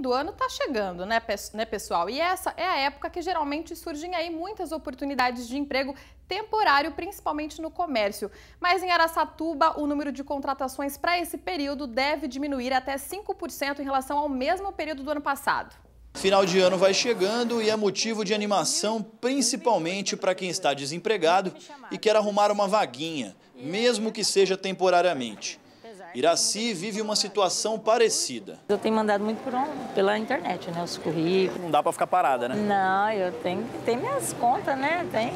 do ano está chegando, né, né, pessoal? E essa é a época que geralmente surgem aí muitas oportunidades de emprego temporário, principalmente no comércio. Mas em Araçatuba, o número de contratações para esse período deve diminuir até 5% em relação ao mesmo período do ano passado. Final de ano vai chegando e é motivo de animação principalmente para quem está desempregado e quer arrumar uma vaguinha, mesmo que seja temporariamente. Iraci vive uma situação parecida. Eu tenho mandado muito por, pela internet, né, os currículos. Não dá para ficar parada, né? Não, eu tenho, tenho minhas contas, né, tem,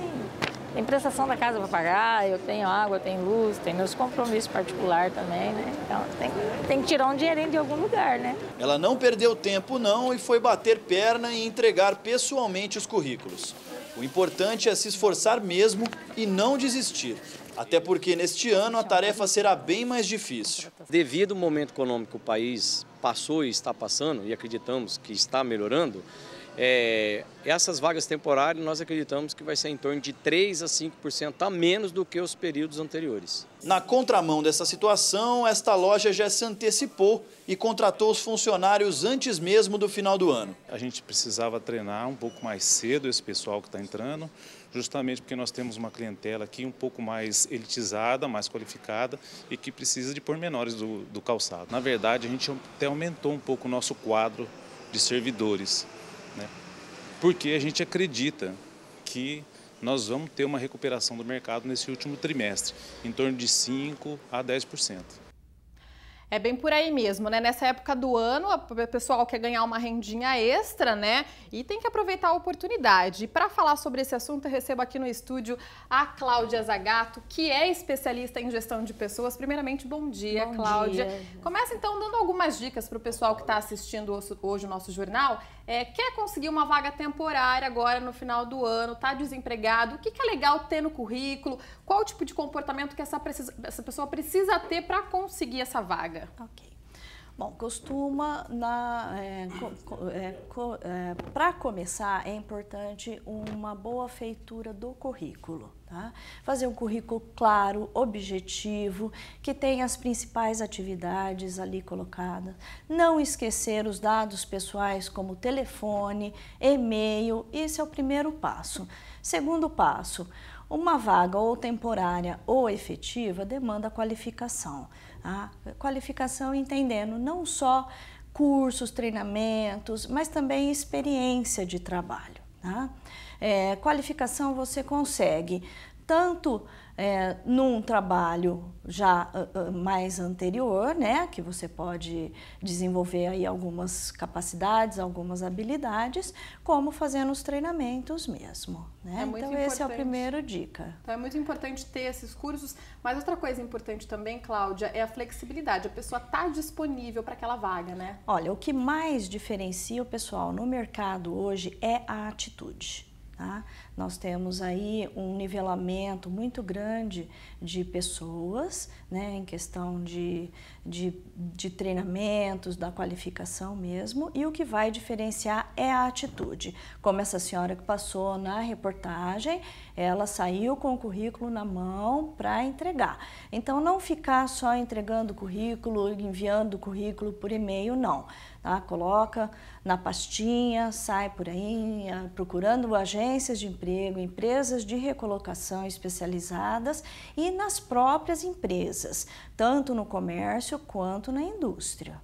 tem prestação da casa para pagar, eu tenho água, tenho luz, tenho meus compromissos particular também, né, então tem, tem que tirar um dinheirinho de algum lugar, né. Ela não perdeu tempo não e foi bater perna e entregar pessoalmente os currículos. O importante é se esforçar mesmo e não desistir. Até porque neste ano a tarefa será bem mais difícil. Devido ao momento econômico que o país passou e está passando, e acreditamos que está melhorando, é, essas vagas temporárias nós acreditamos que vai ser em torno de 3 a 5% a menos do que os períodos anteriores. Na contramão dessa situação, esta loja já se antecipou e contratou os funcionários antes mesmo do final do ano. A gente precisava treinar um pouco mais cedo esse pessoal que está entrando, justamente porque nós temos uma clientela aqui um pouco mais elitizada, mais qualificada e que precisa de pormenores do, do calçado. Na verdade, a gente até aumentou um pouco o nosso quadro de servidores. Né? Porque a gente acredita que nós vamos ter uma recuperação do mercado nesse último trimestre, em torno de 5% a 10%. É bem por aí mesmo, né? Nessa época do ano, o pessoal quer ganhar uma rendinha extra, né? E tem que aproveitar a oportunidade. E para falar sobre esse assunto, eu recebo aqui no estúdio a Cláudia Zagato, que é especialista em gestão de pessoas. Primeiramente, bom dia, bom Cláudia. Dia. Começa então dando algumas dicas para o pessoal que está assistindo hoje o nosso jornal. É, quer conseguir uma vaga temporária agora no final do ano, está desempregado, o que, que, é legal ter no currículo? Qual o tipo de comportamento que essa, precisa, essa pessoa precisa ter para conseguir essa vaga? Ok. Bom, costuma na é, co, é, co, é, para começar é importante uma boa feitura do currículo, tá? Fazer um currículo claro, objetivo, que tenha as principais atividades ali colocadas. Não esquecer os dados pessoais como telefone, e-mail. Esse é o primeiro passo. Segundo passo, uma vaga ou temporária ou efetiva demanda qualificação. A tá? qualificação entendendo não só cursos, treinamentos, mas também experiência de trabalho. Tá? É, qualificação você consegue tanto é, num trabalho já uh, mais anterior, né, que você pode desenvolver aí algumas capacidades, algumas habilidades, como fazendo os treinamentos mesmo. Né? É então importante. esse é o primeiro dica. Então é muito importante ter esses cursos, mas outra coisa importante também, Cláudia, é a flexibilidade. A pessoa está disponível para aquela vaga, né? Olha, o que mais diferencia o pessoal no mercado hoje é a atitude. Tá? Nós temos aí um nivelamento muito grande de pessoas, né, em questão de, de, de treinamentos, da qualificação mesmo, e o que vai diferenciar é a atitude. Como essa senhora que passou na reportagem, ela saiu com o currículo na mão para entregar. Então, não ficar só entregando currículo, enviando currículo por e-mail, não. Tá? Coloca na pastinha, sai por aí eh, procurando agências de emprego, empresas de recolocação especializadas e nas próprias empresas, tanto no comércio quanto na indústria.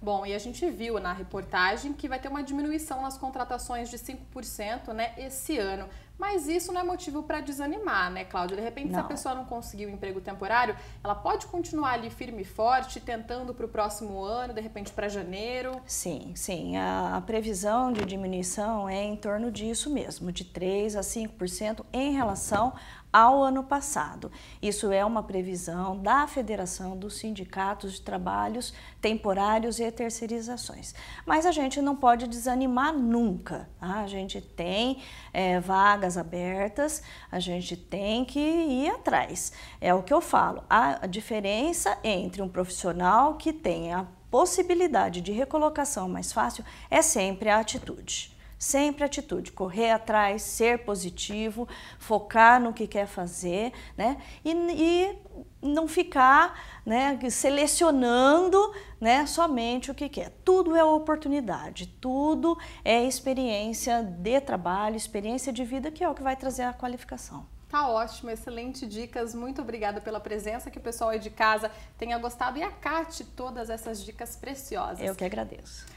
Bom, e a gente viu na reportagem que vai ter uma diminuição nas contratações de 5% né, esse ano. Mas isso não é motivo para desanimar, né, Cláudia? De repente, não. se a pessoa não conseguir o um emprego temporário, ela pode continuar ali firme e forte, tentando para o próximo ano, de repente para janeiro? Sim, sim. A, a, previsão de diminuição é em torno disso mesmo, de 3% a 5% em relação ao ano passado. Isso é uma previsão da Federação dos Sindicatos de Trabalhos Temporários e Terceirizações. Mas a gente não pode desanimar nunca. Tá? A gente tem é, vagas vagas abertas, a gente tem que ir atrás. É o que eu falo, a diferença entre um profissional que tem a possibilidade de recolocação mais fácil é sempre a atitude. Sempre atitude, correr atrás, ser positivo, focar no que quer fazer, né? E, e não ficar né, selecionando né, somente o que quer. Tudo é oportunidade, tudo é experiência de trabalho, experiência de vida, que é o que vai trazer a qualificação. Tá ótimo, excelente dicas. Muito obrigada pela presença, que o pessoal aí de casa tenha gostado e acate todas essas dicas preciosas. Eu que agradeço.